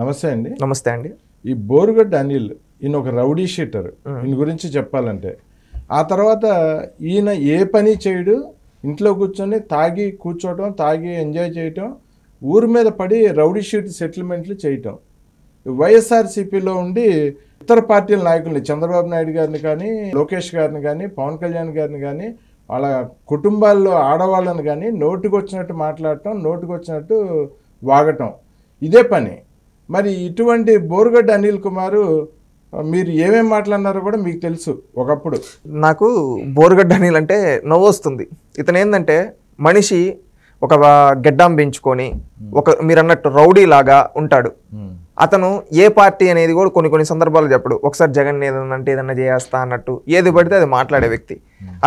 నమస్తే అండి నమస్తే అండి ఈ బోరుగడ్డ అనిల్ ఈయన ఒక రౌడీ షీటర్ ఈయన గురించి చెప్పాలంటే ఆ తర్వాత ఈయన ఏ పని చేయడు ఇంట్లో కూర్చొని తాగి కూర్చోవటం తాగి ఎంజాయ్ చేయటం ఊరి మీద పడి రౌడీ షీట్ సెటిల్మెంట్లు చేయటం వైఎస్ఆర్సీపీలో ఉండి ఇతర పార్టీల నాయకుల్ని చంద్రబాబు నాయుడు గారిని కానీ లోకేష్ గారిని కానీ పవన్ కళ్యాణ్ గారిని కానీ వాళ్ళ కుటుంబాల్లో ఆడవాళ్ళని కానీ నోటుకొచ్చినట్టు మాట్లాడటం నోటుకొచ్చినట్టు వాగటం ఇదే పని మరి ఇటువంటి బోరుగడ్డ అనిల్ కుమారు మీరు ఏమేమి మాట్లాడినారో కూడా మీకు తెలుసు ఒకప్పుడు నాకు బోరుగడ్డ అనిల్ అంటే నవ్వు వస్తుంది ఇతను ఏంటంటే మనిషి ఒక గడ్డం పెంచుకొని ఒక మీరు అన్నట్టు రౌడీ లాగా ఉంటాడు అతను ఏ పార్టీ అనేది కూడా కొన్ని కొన్ని సందర్భాలు చెప్పడు ఒకసారి జగన్ ఏదన్నా అంటే ఏదన్నా చేస్తా అన్నట్టు ఏది పడితే అది మాట్లాడే వ్యక్తి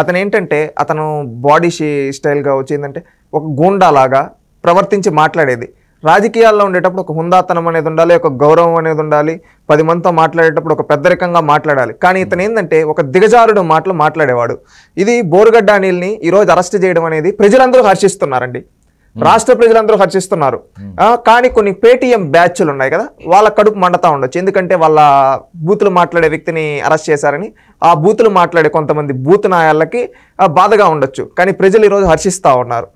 అతను ఏంటంటే అతను బాడీ స్టైల్గా వచ్చిందంటే ఒక గూండాలాగా ప్రవర్తించి మాట్లాడేది రాజకీయాల్లో ఉండేటప్పుడు ఒక హుందాతనం అనేది ఉండాలి ఒక గౌరవం అనేది ఉండాలి పది మందితో మాట్లాడేటప్పుడు ఒక పెద్దరికంగా మాట్లాడాలి కానీ ఇతను ఏంటంటే ఒక దిగజారుడు మాటలు మాట్లాడేవాడు ఇది బోరుగడ్డ అనిల్ని ఈరోజు అరెస్ట్ చేయడం అనేది ప్రజలందరూ హర్షిస్తున్నారండి రాష్ట్ర ప్రజలందరూ హర్షిస్తున్నారు కానీ కొన్ని పేటీఎం బ్యాచ్లు ఉన్నాయి కదా వాళ్ళ కడుపు మండతా ఉండొచ్చు ఎందుకంటే వాళ్ళ బూతులు మాట్లాడే వ్యక్తిని అరెస్ట్ చేశారని ఆ బూతులు మాట్లాడే కొంతమంది బూత్ నాయాళ్ళకి బాధగా ఉండొచ్చు కానీ ప్రజలు ఈరోజు హర్షిస్తూ ఉన్నారు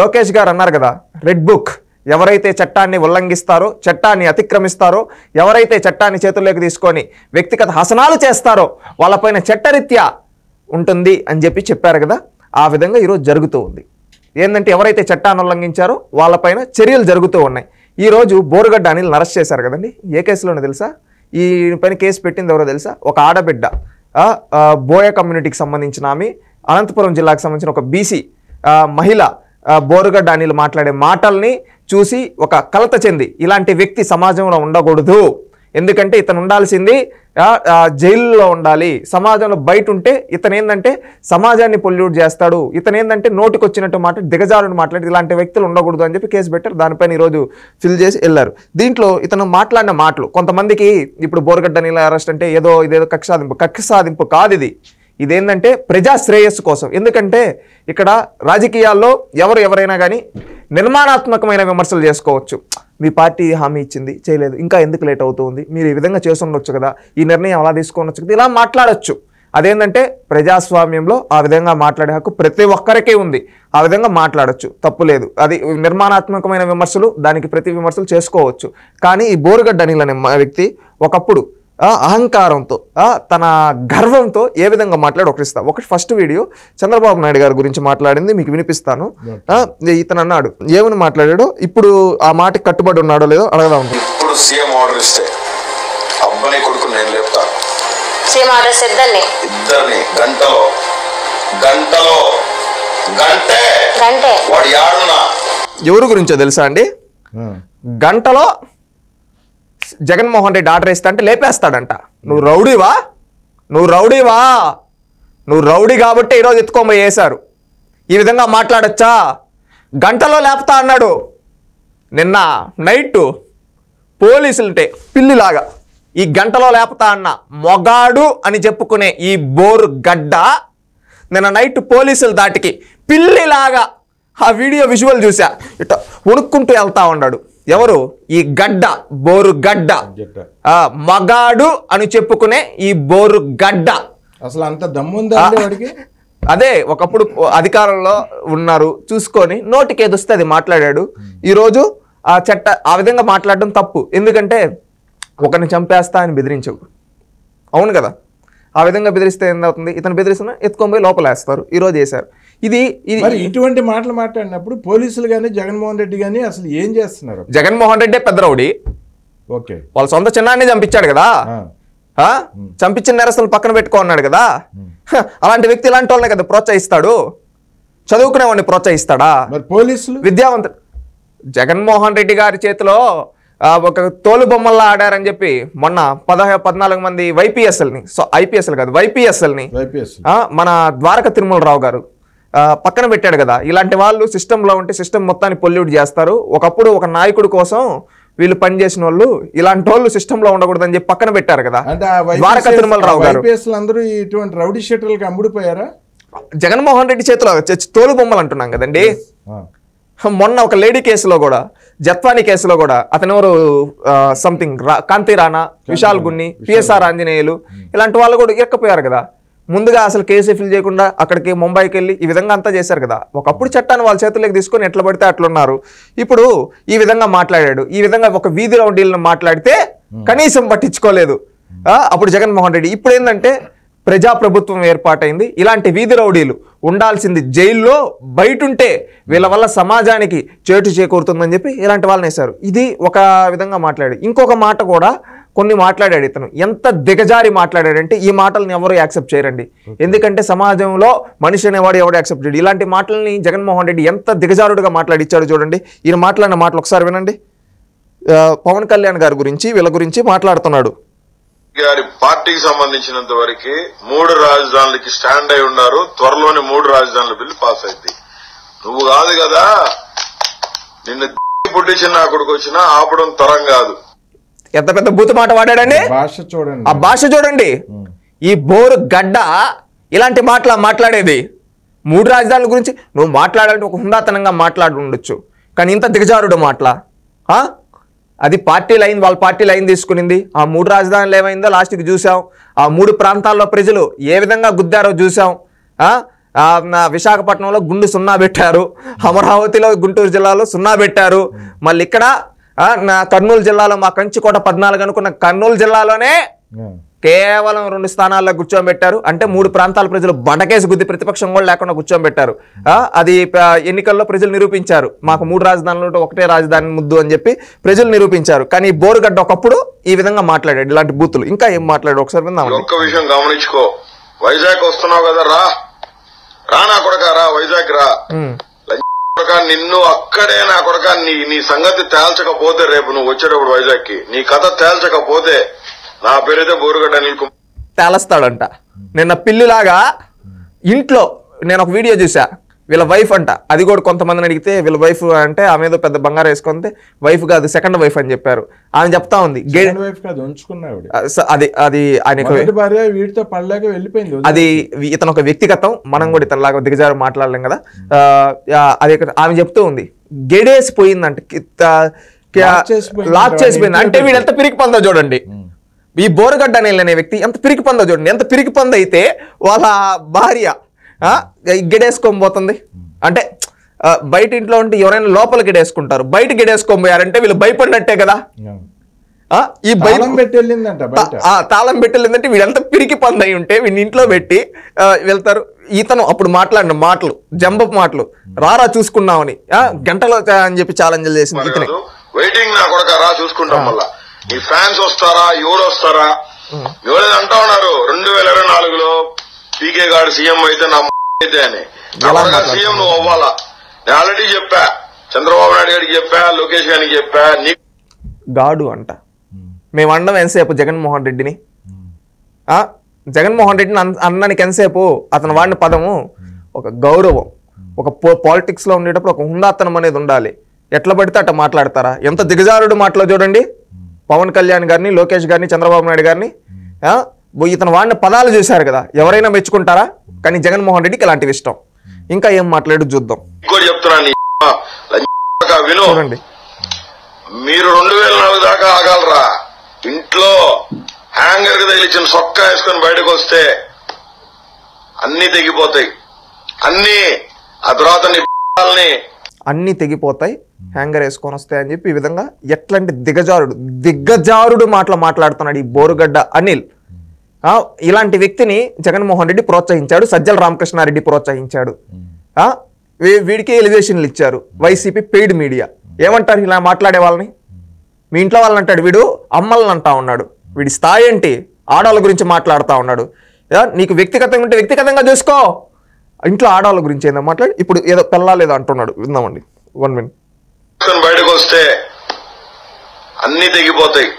లోకేష్ గారు అన్నారు కదా రెడ్ బుక్ ఎవరైతే చట్టాన్ని ఉల్లంఘిస్తారో చట్టాన్ని అతిక్రమిస్తారో ఎవరైతే చట్టాన్ని చేతుల్లోకి తీసుకొని వ్యక్తిగత హసనాలు చేస్తారో వాళ్ళపైన చట్టరీత్యా ఉంటుంది అని చెప్పి చెప్పారు కదా ఆ విధంగా ఈరోజు జరుగుతూ ఉంది ఏంటంటే ఎవరైతే చట్టాన్ని ఉల్లంఘించారో వాళ్ళపైన చర్యలు జరుగుతూ ఉన్నాయి ఈరోజు బోరుగడ్డ అనిల్ నరెస్ట్ చేశారు కదండి ఏ కేసులోనే తెలుసా ఈ పైన కేసు పెట్టింది ఎవరో తెలుసా ఒక ఆడబిడ్డ బోయ కమ్యూనిటీకి సంబంధించిన ఆమె అనంతపురం జిల్లాకు సంబంధించిన ఒక బీసీ మహిళ బోరుగడ్డ అనిల్ మాట్లాడే మాటల్ని చూసి ఒక కలత చెంది ఇలాంటి వ్యక్తి సమాజంలో ఉండకూడదు ఎందుకంటే ఇతను ఉండాల్సింది జైల్లో ఉండాలి సమాజంలో బయట ఉంటే ఇతను ఏంటంటే సమాజాన్ని పొల్యూట్ చేస్తాడు ఇతను ఏంటంటే నోటికి వచ్చినట్టు మాట దిగజారుని మాట్లాడి ఇలాంటి వ్యక్తులు ఉండకూడదు అని చెప్పి కేసు పెట్టారు దానిపైన ఈరోజు ఫిల్ చేసి వెళ్ళారు దీంట్లో ఇతను మాట్లాడిన మాటలు కొంతమందికి ఇప్పుడు బోరగడ్డ నీళ్ళ అరెస్ట్ అంటే ఏదో ఇదేదో కక్ష సాధింపు కక్ష సాధింపు కాదు ఇది ఇదేంటంటే ప్రజా శ్రేయస్సు కోసం ఎందుకంటే ఇక్కడ రాజకీయాల్లో ఎవరు ఎవరైనా కానీ నిర్మాణాత్మకమైన విమర్శలు చేసుకోవచ్చు మీ పార్టీ హామీ ఇచ్చింది చేయలేదు ఇంకా ఎందుకు లేట్ అవుతుంది మీరు ఈ విధంగా చేసుండొచ్చు కదా ఈ నిర్ణయం అలా తీసుకోనొచ్చు కదా ఇలా మాట్లాడచ్చు అదేంటంటే ప్రజాస్వామ్యంలో ఆ విధంగా మాట్లాడే హక్కు ప్రతి ఒక్కరికే ఉంది ఆ విధంగా మాట్లాడచ్చు తప్పు లేదు అది నిర్మాణాత్మకమైన విమర్శలు దానికి ప్రతి విమర్శలు చేసుకోవచ్చు కానీ ఈ బోరుగడ్డ అనిల వ్యక్తి ఒకప్పుడు అహంకారంతో తన గర్వంతో ఏ విధంగా మాట్లాడి ఒకటిస్తా ఒకటి ఫస్ట్ వీడియో చంద్రబాబు నాయుడు గారి గురించి మాట్లాడింది మీకు వినిపిస్తాను ఇతను అన్నాడు ఏమని మాట్లాడాడు ఇప్పుడు ఆ మాటకి కట్టుబడి ఉన్నాడో లేదో అడగదాం ఇప్పుడు సీఎం ఆర్డర్ ఇస్తే అబ్బాయి కొడుకు నేను లేపుతాను గంటలో గంటే గంటే ఎవరి గురించో తెలుసా అండి గంటలో జగన్మోహన్ రెడ్డి ఆర్డర్ ఇస్తా అంటే లేపేస్తాడంట నువ్వు రౌడీవా నువ్వు రౌడీవా నువ్వు రౌడీ కాబట్టి ఈరోజు ఎత్తుకోమ వేశారు ఈ విధంగా మాట్లాడచ్చా గంటలో లేపుతా అన్నాడు నిన్న నైట్ పోలీసులటే పిల్లిలాగా ఈ గంటలో లేపుతా అన్న మొగాడు అని చెప్పుకునే ఈ బోరు గడ్డ నిన్న నైట్ పోలీసుల దాటికి పిల్లిలాగా ఆ వీడియో విజువల్ చూసా ఇట ఉడుక్కుంటూ వెళ్తా ఉన్నాడు ఎవరు ఈ గడ్డ బోరు గడ్డ మగాడు అని చెప్పుకునే ఈ బోరు గడ్డ అసలు అంత దమ్ము అదే ఒకప్పుడు అధికారంలో ఉన్నారు చూసుకొని నోటికి ఏదొస్తే అది మాట్లాడాడు ఈరోజు ఆ చట్ట ఆ విధంగా మాట్లాడడం తప్పు ఎందుకంటే ఒకరిని చంపేస్తా అని బెదిరించవు అవును కదా ఆ విధంగా బెదిరిస్తే ఏందవుతుంది ఇతను బెదిరిస్తున్నా ఎత్తుకొని పోయి లోపల వేస్తారు ఈరోజు వేశారు ఇది ఇది ఇటువంటి మాటలు మాట్లాడినప్పుడు పోలీసులు కానీ జగన్మోహన్ రెడ్డి కానీ అసలు ఏం చేస్తున్నారు జగన్మోహన్ రెడ్డి పెద్ద రౌడి ఓకే వాళ్ళ సొంత చిన్నాన్ని చంపించాడు కదా చంపించిన నేరస్తులు పక్కన పెట్టుకోన్నాడు కదా అలాంటి వ్యక్తి ఇలాంటి వాళ్ళని కదా ప్రోత్సహిస్తాడు చదువుకునే వాడిని ప్రోత్సహిస్తాడా పోలీసులు విద్యావంతుడు జగన్మోహన్ రెడ్డి గారి చేతిలో ఒక తోలు బొమ్మల్లా ఆడారని చెప్పి మొన్న పదహ పద్నాలుగు మంది వైపీఎస్ఎల్ని సో ఐపీఎస్ఎల్ కాదు వైపీఎస్ఎల్ని మన ద్వారక తిరుమలరావు గారు పక్కన పెట్టాడు కదా ఇలాంటి వాళ్ళు సిస్టంలో ఉంటే సిస్టమ్ మొత్తాన్ని పొల్యూట్ చేస్తారు ఒకప్పుడు ఒక నాయకుడు కోసం వీళ్ళు పనిచేసిన వాళ్ళు ఇలాంటి వాళ్ళు సిస్టమ్ లో ఉండకూడదని చెప్పి పక్కన పెట్టారు కదా ద్వారకా తిరుమలరావు గారు అందరూ ఇటువంటి రౌడీ షెటర్లకు అమ్ముడిపోయారా జగన్మోహన్ రెడ్డి చేతిలో తోలు బొమ్మలు అంటున్నాం కదండి మొన్న ఒక లేడీ కేసులో కూడా జత్వాని కేసులో కూడా అతను ఎవరు something Kanthi Rana Vishal Gunni PSR Anjaneyulu hmm. ఇలాంటి వాళ్ళు కూడా ఎక్కపోయారు కదా ముందుగా అసలు కేసు ఫిల్ చేయకుండా అక్కడికి ముంబైకి వెళ్ళి ఈ విధంగా అంతా చేశారు కదా ఒకప్పుడు చట్టాన్ని వాళ్ళ చేతుల్లోకి తీసుకొని ఎట్లా పడితే అట్లున్నారు ఇప్పుడు ఈ విధంగా మాట్లాడాడు ఈ విధంగా ఒక వీధి రౌండీలను మాట్లాడితే కనీసం పట్టించుకోలేదు అప్పుడు జగన్మోహన్ రెడ్డి ఇప్పుడు ఏంటంటే ప్రజాప్రభుత్వం ఏర్పాటైంది ఇలాంటి వీధి రౌడీలు ఉండాల్సింది జైల్లో బయటుంటే వీళ్ళ వల్ల సమాజానికి చేటు చేకూరుతుందని చెప్పి ఇలాంటి వాళ్ళని వేశారు ఇది ఒక విధంగా మాట్లాడి ఇంకొక మాట కూడా కొన్ని మాట్లాడాడు ఇతను ఎంత దిగజారి మాట్లాడాడంటే ఈ మాటలను ఎవరు యాక్సెప్ట్ చేయరండి ఎందుకంటే సమాజంలో మనిషి అనేవాడు ఎవడు యాక్సెప్ట్ చేయడు ఇలాంటి మాటలని జగన్మోహన్ రెడ్డి ఎంత దిగజారుడుగా మాట్లాడిచ్చాడు చూడండి ఈయన మాట్లాడిన మాటలు ఒకసారి వినండి పవన్ కళ్యాణ్ గారి గురించి వీళ్ళ గురించి మాట్లాడుతున్నాడు గారి పార్టీకి సంబంధించినంత వరకు మూడు రాజధానులకి స్టాండ్ అయి ఉన్నారు త్వరలోనే మూడు రాజధానుల బిల్లు పాస్ అయింది నువ్వు కాదు కదా నిన్ను పుట్టించిన నా కొడుకు వచ్చినా ఆపడం తరం కాదు ఎంత పెద్ద బూతు మాట వాడాడండి భాష చూడండి ఆ భాష చూడండి ఈ బోరు గడ్డ ఇలాంటి మాటల మాట్లాడేది మూడు రాజధానుల గురించి నువ్వు మాట్లాడాలంటే ఒక హుందాతనంగా మాట్లాడి ఉండొచ్చు కానీ ఇంత దిగజారుడు మాటల అది పార్టీ లైన్ వాళ్ళ పార్టీ లైన్ తీసుకునింది ఆ మూడు రాజధానులు ఏమైందో లాస్ట్కి చూసాం ఆ మూడు ప్రాంతాల్లో ప్రజలు ఏ విధంగా గుద్దారో చూసాం విశాఖపట్నంలో గుండు సున్నా పెట్టారు అమరావతిలో గుంటూరు జిల్లాలో సున్నా పెట్టారు మళ్ళీ ఇక్కడ నా కర్నూలు జిల్లాలో మా కోట పద్నాలుగు అనుకున్న కర్నూలు జిల్లాలోనే కేవలం రెండు స్థానాల్లో కూర్చోబెట్టారు అంటే మూడు ప్రాంతాల ప్రజలు బండకేసి గుద్ది ప్రతిపక్షం కూడా లేకుండా కూర్చోబెట్టారు అది ఎన్నికల్లో ప్రజలు నిరూపించారు మాకు మూడు రాజధానులు ఒకటే రాజధాని ముద్దు అని చెప్పి ప్రజలు నిరూపించారు కానీ బోరుగడ్డ ఒకప్పుడు ఈ విధంగా మాట్లాడాడు ఇలాంటి బూతులు ఇంకా ఏం మాట్లాడాడు ఒకసారి ఒక్క విషయం గమనించుకో వైజాగ్ వస్తున్నావు కదా రానా కొడక రా వైజాగ్ రా కొడక నిన్ను అక్కడే నా కొడక నీ నీ సంగతి తేల్చకపోతే రేపు నువ్వు వచ్చేటప్పుడు వైజాగ్ కి నీ కథ తేల్చకపోతే నా పేరైతే బోరుగడ్డ అనిల్ కుమార్ తేలస్తాడంట నిన్న పిల్లిలాగా ఇంట్లో నేను ఒక వీడియో చూసా వీళ్ళ వైఫ్ అంట అది కూడా కొంతమందిని అడిగితే వీళ్ళ వైఫ్ అంటే ఆమె ఏదో పెద్ద బంగారు వేసుకుంటే వైఫ్ కాదు సెకండ్ వైఫ్ అని చెప్పారు ఆమె చెప్తా ఉంది అది అది ఆయన పడలేక వెళ్ళిపోయింది అది ఇతను ఒక వ్యక్తిగతం మనం కూడా ఇతనిలాగా దిగజారు మాట్లాడలేం కదా hmm. అది ఆమె చెప్తూ ఉంది గెడేసిపోయిందంట లాక్ చేసిపోయింది అంటే వీడు ఎంత పిరికి పొందా చూడండి hmm. ఈ బోరగడ్డ అనే వ్యక్తి ఎంత పిరికి పొందా చూడండి ఎంత పిరికి పొందైతే వాళ్ళ భార్య గెడేసుకొని పోతుంది అంటే బయట ఇంట్లో ఉంటే ఎవరైనా లోపల గెడేసుకుంటారు బయట గెడేసుకొని పోయారంటే వీళ్ళు భయపడినట్టే కదా ఈ భయం ఆ తాళం పెట్టిందంటే వీళ్ళంతా పిరికి పందై ఉంటే వీడిని ఇంట్లో పెట్టి వెళ్తారు ఇతను అప్పుడు మాట్లాడిన మాటలు జంబ మాటలు రారా చూసుకున్నామని గంటలో అని చెప్పి ఛాలెంజ్ చేసింది ఇతని వెయిటింగ్ నా రా చూసుకుంటాం ఫ్యాన్స్ వస్తారా ఎవరు వస్తారా ఎవరైనా అంటా ఉన్నారు రెండు వేల ఇరవై నాలుగులో సీకే గారు సీఎం అయితే నా అయితే అని సీఎం నువ్వు అవ్వాలా నేను ఆల్రెడీ చెప్పా చంద్రబాబు నాయుడు గారికి చెప్పా లోకేష్ గారికి చెప్పా గాడు అంట మేము అండం ఎంతసేపు జగన్మోహన్ రెడ్డిని జగన్మోహన్ రెడ్డిని అన్నానికి ఎంతసేపు అతను వాడిన పదము ఒక గౌరవం ఒక పాలిటిక్స్లో ఉండేటప్పుడు ఒక హుందాతనం అనేది ఉండాలి ఎట్లా పడితే అట్లా మాట్లాడతారా ఎంత దిగజారుడు మాటలో చూడండి పవన్ కళ్యాణ్ గారిని లోకేష్ గారిని చంద్రబాబు నాయుడు గారిని ఇతను వాడిన పదాలు చూశారు కదా ఎవరైనా మెచ్చుకుంటారా కానీ జగన్మోహన్ రెడ్డికి ఇలాంటివి ఇష్టం ఇంకా ఏం మాట్లాడు చూద్దాం చెప్తున్నా చూడండి మీరు రెండు వేల నాలుగు దాకా ఆగలరా ఇంట్లో హ్యాంగర్ కి తగిలిచ్చిన సొక్కా వేసుకొని బయటకు వస్తే అన్ని తెగిపోతాయి అన్ని ఆ తర్వాత అన్ని తెగిపోతాయి హ్యాంగర్ వేసుకొని వస్తాయి అని చెప్పి ఈ విధంగా ఎట్లాంటి దిగజారుడు దిగ్గజారుడు మాటలు మాట్లాడుతున్నాడు ఈ బోరుగడ్డ అనిల్ ఇలాంటి వ్యక్తిని జగన్మోహన్ రెడ్డి ప్రోత్సహించాడు సజ్జల రామకృష్ణారెడ్డి ప్రోత్సహించాడు వీడికి ఎలివేషన్లు ఇచ్చారు వైసీపీ పెయిడ్ మీడియా ఏమంటారు ఇలా మాట్లాడే వాళ్ళని మీ ఇంట్లో వాళ్ళని అంటాడు వీడు అమ్మల్ని అంటా ఉన్నాడు వీడి స్థాయి ఏంటి ఆడవాళ్ళ గురించి మాట్లాడుతూ ఉన్నాడు నీకు వ్యక్తిగతంగా ఉంటే వ్యక్తిగతంగా చూసుకో ఇంట్లో ఆడవాళ్ళ గురించి ఏదో మాట్లాడి ఇప్పుడు ఏదో పెళ్ళాలేదో అంటున్నాడు విందామండి వన్ మినిట్ బయటకు వస్తే అన్ని తెగిపోతాయి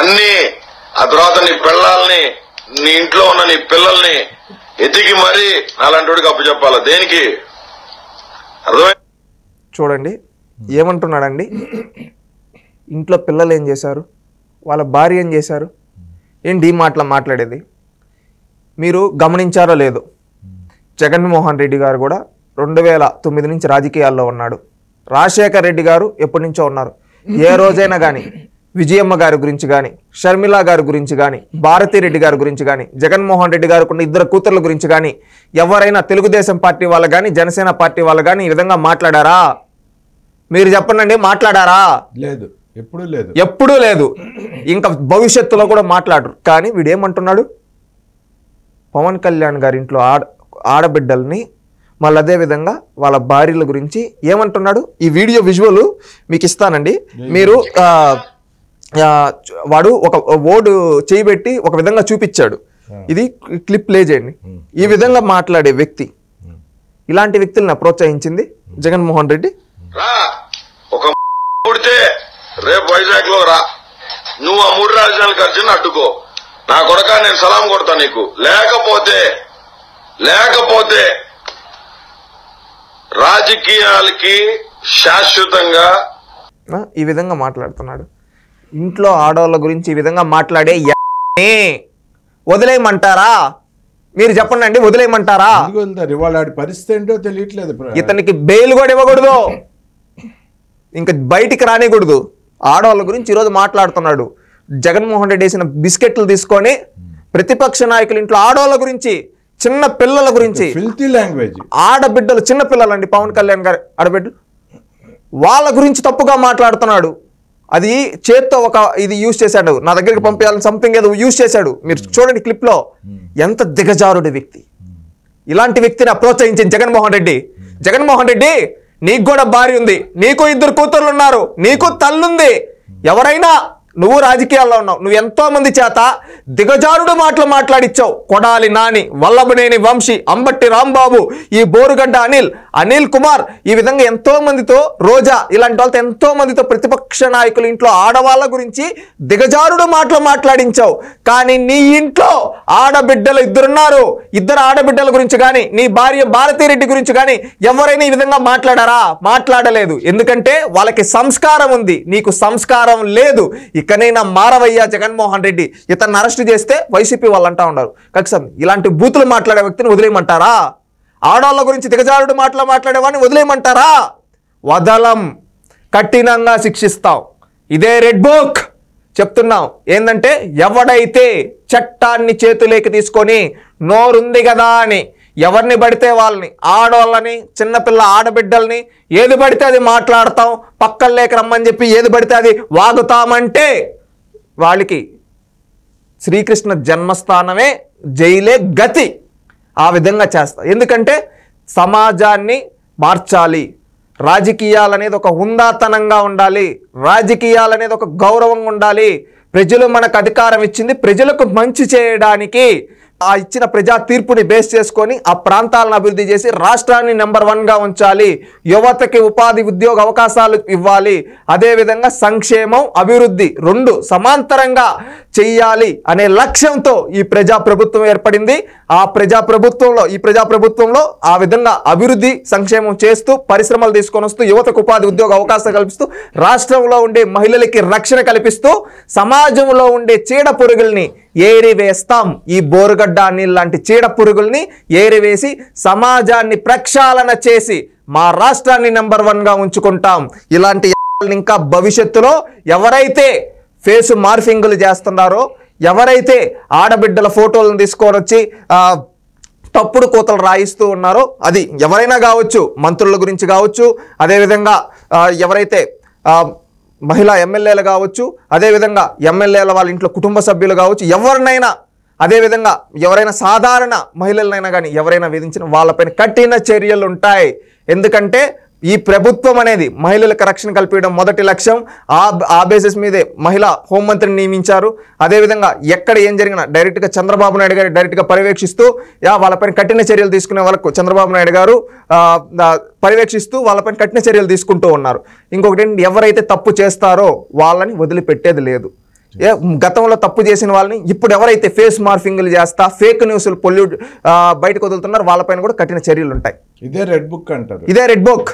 అన్నీ ఆ తర్వాత నీ పెళ్ళాలని నీ ఇంట్లో ఉన్న నీ పిల్లల్ని ఎతికి మరీ అలాంటి అప్పు చెప్పాలి దేనికి అర్థమై చూడండి ఏమంటున్నాడండి ఇంట్లో పిల్లలు ఏం చేశారు వాళ్ళ భార్య ఏం చేశారు ఏంటి ఈ మాటలు మాట్లాడేది మీరు గమనించారో లేదు జగన్మోహన్ రెడ్డి గారు కూడా రెండు వేల తొమ్మిది నుంచి రాజకీయాల్లో ఉన్నాడు రాజశేఖర్ రెడ్డి గారు ఎప్పటి నుంచో ఉన్నారు ఏ రోజైనా కానీ విజయమ్మ గారి గురించి కానీ షర్మిళ గారి గురించి కానీ భారతిరెడ్డి గారి గురించి కానీ జగన్మోహన్ రెడ్డి గారు కొన్ని ఇద్దరు కూతుర్ల గురించి కానీ ఎవరైనా తెలుగుదేశం పార్టీ వాళ్ళు కానీ జనసేన పార్టీ వాళ్ళు కానీ ఈ విధంగా మాట్లాడారా మీరు చెప్పండి మాట్లాడారా లేదు ఎప్పుడూ లేదు ఎప్పుడూ లేదు ఇంకా భవిష్యత్తులో కూడా మాట్లాడరు కానీ వీడేమంటున్నాడు పవన్ కళ్యాణ్ గారి ఇంట్లో ఆడ ఆడబిడ్డల్ని మళ్ళీ అదేవిధంగా వాళ్ళ భార్యల గురించి ఏమంటున్నాడు ఈ వీడియో విజువల్ మీకు ఇస్తానండి మీరు వాడు ఒక ఓడు చేయబెట్టి ఒక విధంగా చూపించాడు hmm. ఇది క్లిప్ ప్లే చేయండి hmm. ఈ విధంగా మాట్లాడే వ్యక్తి hmm. ఇలాంటి వ్యక్తులను ప్రోత్సహించింది జగన్మోహన్ రెడ్డి ఒక రేపు వైజాగ్ లో రా నువ్వు ఆ మూడు రాజధానులు ఖర్చుని అడ్డుకో నా కొడక నేను సలాం కొడతా నీకు లేకపోతే లేకపోతే రాజకీయాలకి శాశ్వతంగా ఈ విధంగా మాట్లాడుతున్నాడు ఇంట్లో ఆడవాళ్ళ గురించి ఈ విధంగా మాట్లాడే వదిలేయమంటారా మీరు చెప్పండి అండి వదిలేయమంటారా పరిస్థితి ఏంటో తెలియట్లేదు ఇతనికి బెయిల్ కూడా ఇవ్వకూడదు ఇంకా బయటికి రానికూడదు ఆడవాళ్ళ గురించి ఈరోజు మాట్లాడుతున్నాడు జగన్మోహన్ రెడ్డి వేసిన బిస్కెట్లు తీసుకొని ప్రతిపక్ష నాయకులు ఇంట్లో ఆడవాళ్ళ గురించి చిన్న పిల్లల గురించి లాంగ్వేజ్ ఆడబిడ్డలు చిన్న పిల్లలండి పవన్ కళ్యాణ్ గారు ఆడబిడ్డలు వాళ్ళ గురించి తప్పుగా మాట్లాడుతున్నాడు అది చేత్తో ఒక ఇది యూజ్ చేశాడు నా దగ్గరికి పంపించాలని సంథింగ్ ఏదో యూజ్ చేశాడు మీరు hmm. చూడండి క్లిప్లో hmm. ఎంత దిగజారుడి వ్యక్తి hmm. ఇలాంటి వ్యక్తిని ప్రోత్సహించింది జగన్మోహన్ రెడ్డి జగన్మోహన్ రెడ్డి నీకు కూడా భార్య ఉంది నీకు ఇద్దరు కూతుర్లు ఉన్నారు నీకు తల్లుంది ఎవరైనా నువ్వు రాజకీయాల్లో ఉన్నావు నువ్వు ఎంతోమంది చేత దిగజారుడు మాటలు మాట్లాడిచ్చావు కొడాలి నాని వల్లభనేని వంశీ అంబట్టి రాంబాబు ఈ బోరుగడ్డ అనిల్ అనిల్ కుమార్ ఈ విధంగా ఎంతోమందితో రోజా ఇలాంటి వాళ్ళతో ఎంతోమందితో ప్రతిపక్ష నాయకులు ఇంట్లో ఆడవాళ్ళ గురించి దిగజారుడు మాటలు మాట్లాడించావు కానీ నీ ఇంట్లో ఆడబిడ్డలు ఇద్దరున్నారు ఇద్దరు ఆడబిడ్డల గురించి కానీ నీ భార్య భారతీరెడ్డి గురించి కానీ ఎవరైనా ఈ విధంగా మాట్లాడారా మాట్లాడలేదు ఎందుకంటే వాళ్ళకి సంస్కారం ఉంది నీకు సంస్కారం లేదు ఇక్కడైనా మారవయ్యా జగన్మోహన్ రెడ్డి ఇతన్ని అరెస్ట్ చేస్తే వైసీపీ వాళ్ళు అంటా ఉన్నారు కక్షం ఇలాంటి బూతులు మాట్లాడే వ్యక్తిని వదిలేయమంటారా ఆడవాళ్ళ గురించి దిగజారుడు మాటలు మాట్లాడేవాడిని వదిలేయమంటారా వదలం కఠినంగా శిక్షిస్తాం ఇదే రెడ్ బుక్ చెప్తున్నాం ఏంటంటే ఎవడైతే చట్టాన్ని చేతులేకి తీసుకొని నోరుంది కదా అని ఎవరిని పడితే వాళ్ళని ఆడవాళ్ళని చిన్నపిల్ల ఆడబిడ్డల్ని ఏది పడితే అది మాట్లాడతాం పక్కన లేక రమ్మని చెప్పి ఏది పడితే అది వాగుతామంటే వాళ్ళకి శ్రీకృష్ణ జన్మస్థానమే జైలే గతి ఆ విధంగా చేస్తా ఎందుకంటే సమాజాన్ని మార్చాలి రాజకీయాలు అనేది ఒక హుందాతనంగా ఉండాలి రాజకీయాలు అనేది ఒక గౌరవంగా ఉండాలి ప్రజలు మనకు అధికారం ఇచ్చింది ప్రజలకు మంచి చేయడానికి ఆ ఇచ్చిన ప్రజా తీర్పుని బేస్ చేసుకొని ఆ ప్రాంతాలను అభివృద్ధి చేసి రాష్ట్రాన్ని నెంబర్ వన్గా ఉంచాలి యువతకి ఉపాధి ఉద్యోగ అవకాశాలు ఇవ్వాలి అదేవిధంగా సంక్షేమం అభివృద్ధి రెండు సమాంతరంగా చెయ్యాలి అనే లక్ష్యంతో ఈ ప్రజా ప్రభుత్వం ఏర్పడింది ఆ ప్రజా ప్రభుత్వంలో ఈ ప్రజా ప్రభుత్వంలో ఆ విధంగా అభివృద్ధి సంక్షేమం చేస్తూ పరిశ్రమలు తీసుకొని వస్తూ యువతకు ఉపాధి ఉద్యోగ అవకాశాలు కల్పిస్తూ రాష్ట్రంలో ఉండే మహిళలకి రక్షణ కల్పిస్తూ సమాజంలో ఉండే చీడ పురుగుల్ని ఏరివేస్తాం ఈ బోరుగడ్డ లాంటి చీడ పురుగుల్ని ఏరివేసి సమాజాన్ని ప్రక్షాళన చేసి మా రాష్ట్రాన్ని నెంబర్ వన్గా ఉంచుకుంటాం ఇలాంటి ఇంకా భవిష్యత్తులో ఎవరైతే ఫేస్ మార్ఫింగులు చేస్తున్నారో ఎవరైతే ఆడబిడ్డల ఫోటోలను తీసుకొని వచ్చి తప్పుడు కోతలు రాయిస్తూ ఉన్నారో అది ఎవరైనా కావచ్చు మంత్రుల గురించి కావచ్చు అదేవిధంగా ఎవరైతే మహిళా ఎమ్మెల్యేలు కావచ్చు అదేవిధంగా ఎమ్మెల్యేల వాళ్ళ ఇంట్లో కుటుంబ సభ్యులు కావచ్చు ఎవరినైనా అదేవిధంగా ఎవరైనా సాధారణ మహిళలనైనా కానీ ఎవరైనా విధించిన వాళ్ళపైన కఠిన చర్యలు ఉంటాయి ఎందుకంటే ఈ ప్రభుత్వం అనేది మహిళలకు రక్షణ కల్పించడం మొదటి లక్ష్యం ఆ ఆ బేసిస్ మీదే మహిళా హోంమంత్రిని నియమించారు అదేవిధంగా ఎక్కడ ఏం జరిగినా డైరెక్ట్గా చంద్రబాబు నాయుడు గారు డైరెక్ట్గా పర్యవేక్షిస్తూ వాళ్ళపైన కఠిన చర్యలు తీసుకునే వాళ్ళకు చంద్రబాబు నాయుడు గారు పర్యవేక్షిస్తూ వాళ్ళపైన కఠిన చర్యలు తీసుకుంటూ ఉన్నారు ఇంకొకటి ఎవరైతే తప్పు చేస్తారో వాళ్ళని వదిలిపెట్టేది లేదు ఏ గతంలో తప్పు చేసిన వాళ్ళని ఇప్పుడు ఎవరైతే ఫేస్ మార్ఫింగ్లు చేస్తా ఫేక్ న్యూస్లు పొల్యూట్ బయటకు వదులుతున్నారో వాళ్ళపైన కూడా కఠిన చర్యలు ఉంటాయి ఇదే రెడ్ బుక్ అంటారు ఇదే రెడ్ బుక్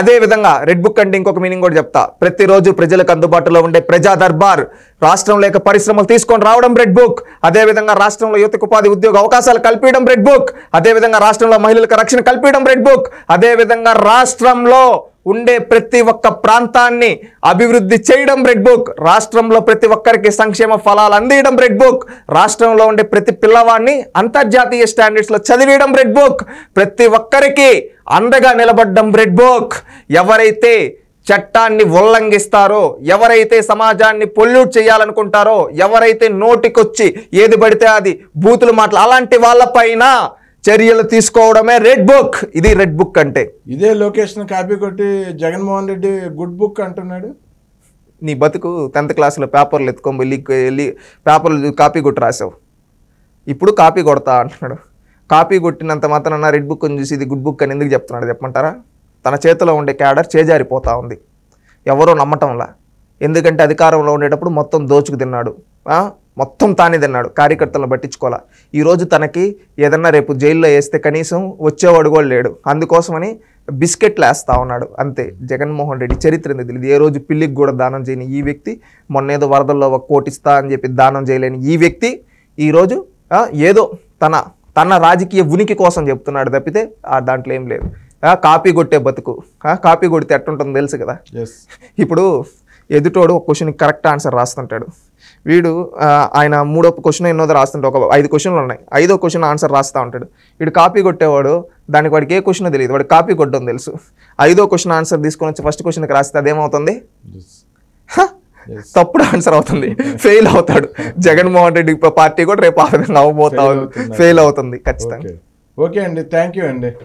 అదే విధంగా రెడ్ బుక్ అంటే ఇంకొక మీనింగ్ కూడా చెప్తా ప్రతిరోజు ప్రజలకు అందుబాటులో ఉండే ప్రజా దర్బార్ రాష్ట్రంలో యొక్క పరిశ్రమలు తీసుకొని రావడం రెడ్ బుక్ అదే విధంగా రాష్ట్రంలో యువతకు ఉపాధి ఉద్యోగ అవకాశాలు కల్పించడం రెడ్ బుక్ అదే విధంగా రాష్ట్రంలో మహిళలకు రక్షణ కల్పించడం రెడ్ బుక్ అదే విధంగా రాష్ట్రంలో ఉండే ప్రతి ఒక్క ప్రాంతాన్ని అభివృద్ధి చేయడం రెడ్ బుక్ రాష్ట్రంలో ప్రతి ఒక్కరికి సంక్షేమ ఫలాలు అందియడం రెడ్ బుక్ రాష్ట్రంలో ఉండే ప్రతి పిల్లవాడిని అంతర్జాతీయ స్టాండర్డ్స్లో చదివేయడం రెడ్ బుక్ ప్రతి ఒక్కరికి అండగా నిలబడడం రెడ్ బుక్ ఎవరైతే చట్టాన్ని ఉల్లంఘిస్తారో ఎవరైతే సమాజాన్ని పొల్యూట్ చేయాలనుకుంటారో ఎవరైతే నోటికొచ్చి ఏది పడితే అది బూతులు మాటలు అలాంటి వాళ్ళపైన చర్యలు తీసుకోవడమే రెడ్ బుక్ ఇది రెడ్ బుక్ అంటే ఇదే లొకేషన్ కాపీ కొట్టి జగన్మోహన్ రెడ్డి గుడ్ బుక్ అంటున్నాడు నీ బతుకు టెన్త్ క్లాస్లో పేపర్లు ఎత్తుకొని వెళ్ళి వెళ్ళి పేపర్లు కాపీ కొట్టి రాసావు ఇప్పుడు కాపీ కొడతా అంటున్నాడు కాపీ కొట్టినంత మాత్రం రెడ్ బుక్ అని చూసి ఇది గుడ్ బుక్ అని ఎందుకు చెప్తున్నాడు చెప్పమంటారా తన చేతిలో ఉండే క్యాడర్ చేజారిపోతా ఉంది ఎవరో నమ్మటంలా ఎందుకంటే అధికారంలో ఉండేటప్పుడు మొత్తం దోచుకు తిన్నాడు మొత్తం తానే తిన్నాడు కార్యకర్తలను పట్టించుకోవాలా ఈరోజు తనకి ఏదన్నా రేపు జైల్లో వేస్తే కనీసం వచ్చేవాడు కూడా లేడు అందుకోసమని బిస్కెట్లు వేస్తూ ఉన్నాడు అంతే జగన్మోహన్ రెడ్డి చరిత్ర తెలియదు ఏ రోజు పిల్లికి కూడా దానం చేయని ఈ వ్యక్తి మొన్న ఏదో వరదల్లో ఒక కోటిస్తా అని చెప్పి దానం చేయలేని ఈ వ్యక్తి ఈరోజు ఏదో తన తన రాజకీయ ఉనికి కోసం చెప్తున్నాడు తప్పితే ఆ దాంట్లో ఏం లేదు కాపీ కొట్టే బతుకు కాపీ కొడితే ఎట్టుంటుందో తెలుసు కదా ఇప్పుడు ఎదుటోడు ఒక క్వశ్చన్కి కరెక్ట్ ఆన్సర్ రాస్తుంటాడు వీడు ఆయన మూడో క్వశ్చన్ ఎన్నోదో రాస్తుంటే ఒక ఐదు క్వశ్చన్లు ఉన్నాయి ఐదో క్వశ్చన్ ఆన్సర్ రాస్తూ ఉంటాడు వీడు కాపీ కొట్టేవాడు దానికి వాడికి ఏ క్వశ్చన్ తెలియదు వాడు కాపీ కొట్టడం తెలుసు ఐదో క్వశ్చన్ ఆన్సర్ తీసుకొని వచ్చి ఫస్ట్ క్వశ్చన్కి రాస్తే అదేమవుతుంది తప్పుడు ఆన్సర్ అవుతుంది ఫెయిల్ అవుతాడు జగన్మోహన్ రెడ్డి పార్టీ కూడా రేపు ఆ విధంగా అవ్వబోతా ఫెయిల్ అవుతుంది ఖచ్చితంగా ఓకే అండి థ్యాంక్ యూ అండి